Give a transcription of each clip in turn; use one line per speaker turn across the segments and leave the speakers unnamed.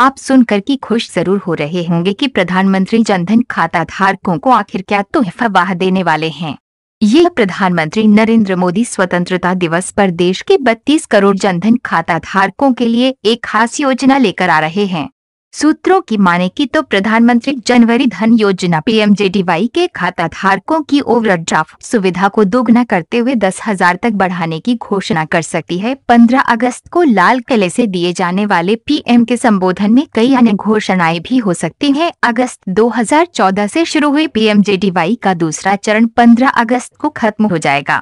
आप सुनकर की खुश जरूर हो रहे होंगे कि प्रधानमंत्री जनधन खाता धारकों को आखिर क्या तोहफा वाह देने वाले हैं ये प्रधानमंत्री नरेंद्र मोदी स्वतंत्रता दिवस पर देश के 32 करोड़ जनधन खाता धारकों के लिए एक खास योजना लेकर आ रहे हैं सूत्रों की माने की तो प्रधानमंत्री जनवरी धन योजना पीएमजेडीवाई के खाता धारकों की ओवरड्राफ्ट सुविधा को दोगुना करते हुए दस हजार तक बढ़ाने की घोषणा कर सकती है पंद्रह अगस्त को लाल किले से दिए जाने वाले पीएम के संबोधन में कई अन्य घोषणाएं भी हो सकती हैं। अगस्त 2014 से शुरू हुई पीएमजेडीवाई का दूसरा चरण पंद्रह अगस्त को खत्म हो जाएगा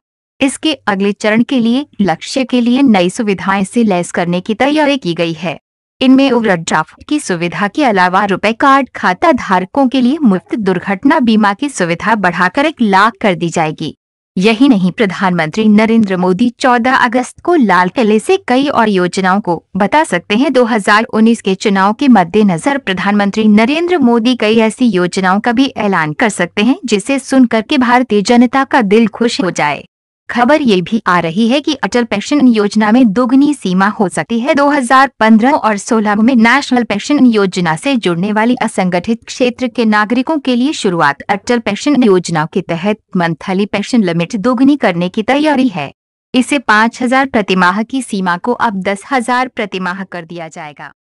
इसके अगले चरण के लिए लक्ष्य के लिए नई सुविधाएं ऐसी लैस करने की तैयारी की गयी है इनमें ओवर ड्राफ्ट की सुविधा के अलावा रुपए कार्ड खाता धारकों के लिए मुफ्त दुर्घटना बीमा की सुविधा बढ़ाकर एक लाख कर दी जाएगी यही नहीं प्रधानमंत्री नरेंद्र मोदी 14 अगस्त को लाल किले से कई और योजनाओं को बता सकते हैं 2019 के चुनाव के मद्देनजर प्रधानमंत्री नरेंद्र मोदी कई ऐसी योजनाओं का भी ऐलान कर सकते हैं जिसे सुनकर के भारतीय जनता का दिल खुश हो जाए खबर ये भी आ रही है कि अटल पेंशन योजना में दोगुनी सीमा हो सकती है 2015 और 16 में नेशनल पेंशन योजना से जुड़ने वाली असंगठित क्षेत्र के नागरिकों के लिए शुरुआत अटल पेंशन योजना के तहत मंथली पेंशन लिमिट दोगुनी करने की तैयारी है इसे 5000 प्रतिमाह की सीमा को अब 10000 प्रतिमाह कर दिया जाएगा